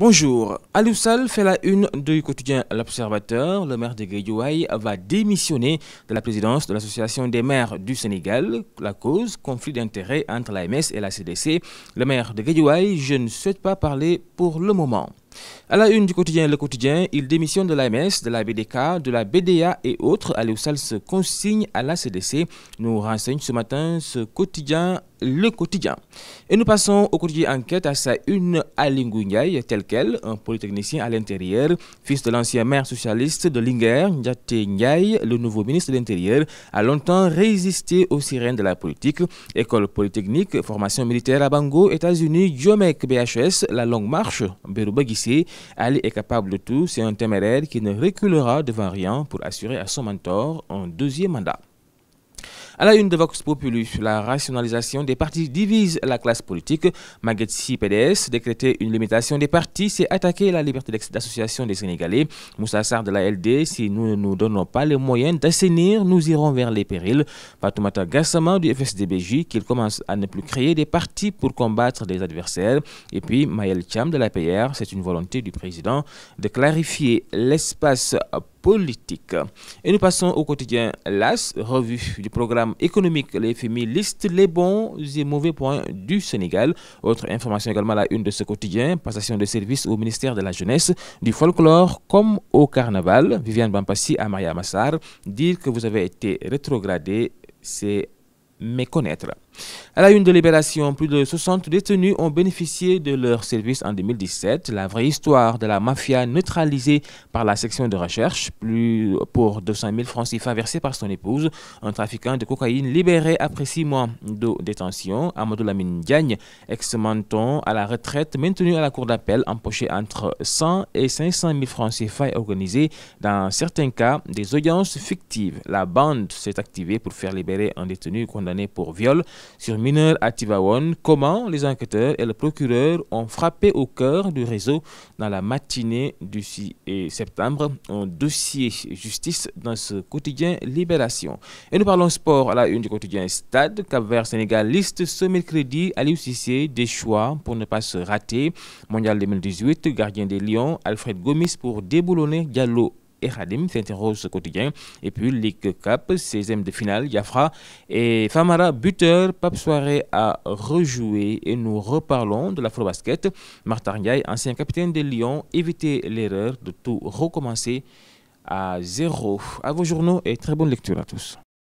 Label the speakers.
Speaker 1: Bonjour. Aloussal fait la une du quotidien L'Observateur. Le maire de Guédiouaï va démissionner de la présidence de l'Association des maires du Sénégal. La cause, conflit d'intérêts entre l'AMS et la CDC. Le maire de Guédiouaï, je ne souhaite pas parler pour le moment. À la une du quotidien Le Quotidien, il démissionne de l'AMS, de la BDK, de la BDA et autres. Aléousal se consigne à la CDC. Nous renseigne ce matin ce quotidien le quotidien. Et nous passons au quotidien enquête à sa une à tel quel, un polytechnicien à l'intérieur, fils de l'ancien maire socialiste de Linger, Ndiate le nouveau ministre de l'Intérieur, a longtemps résisté aux sirènes de la politique. École polytechnique, formation militaire à Bango, États-Unis, Diomec BHS, la longue marche, Beruba Ali est capable de tout, c'est un téméraire qui ne reculera devant rien pour assurer à son mentor un deuxième mandat. À la une de Vox Populi, la rationalisation des partis divise la classe politique. Magetsi PDS décréter une limitation des partis, c'est attaquer la liberté d'association des Sénégalais. Moussa Sarr de la LD, si nous ne nous donnons pas les moyens d'assainir, nous irons vers les périls. Fatoumata Gassama du FSDBJ, qu'il commence à ne plus créer des partis pour combattre des adversaires. Et puis Maël Cham de la PR, c'est une volonté du président de clarifier l'espace politique. Et nous passons au quotidien LAS, revue du programme économique. Les FMI les bons et mauvais points du Sénégal. Autre information également la une de ce quotidien, passation de service au ministère de la Jeunesse, du folklore comme au carnaval. Viviane Bampassi à Maria Massar, dire que vous avez été rétrogradé, c'est méconnaître. À la une de Libération, plus de 60 détenus ont bénéficié de leur service en 2017. La vraie histoire de la mafia neutralisée par la section de recherche, plus pour 200 000 francs CFA versés par son épouse, un trafiquant de cocaïne libéré après six mois de détention. Amadou Lamine Diagne, ex-menton à la retraite, maintenu à la cour d'appel, empoché entre 100 et 500 000 francs CFA et organisé, dans certains cas, des audiences fictives. La bande s'est activée pour faire libérer un détenu condamné pour viol sur Mineur à one comment les enquêteurs et le procureur ont frappé au cœur du réseau dans la matinée du 6 septembre. Un dossier justice dans ce quotidien Libération. Et nous parlons sport à la une du quotidien Stade. Cap-Vert sénégaliste ce mercredi à l'UCC des choix pour ne pas se rater. Mondial 2018, gardien des Lions, Alfred Gomis pour déboulonner Gallo et s'interroge ce quotidien. Et puis Ligue Cap, 16e de finale, Yafra et Famara, buteur, Pape Soirée a rejoué et nous reparlons de l'afro-basket. Martin Ngaï, ancien capitaine de Lyon, évitez l'erreur de tout recommencer à zéro. À vos journaux et très bonne lecture à tous.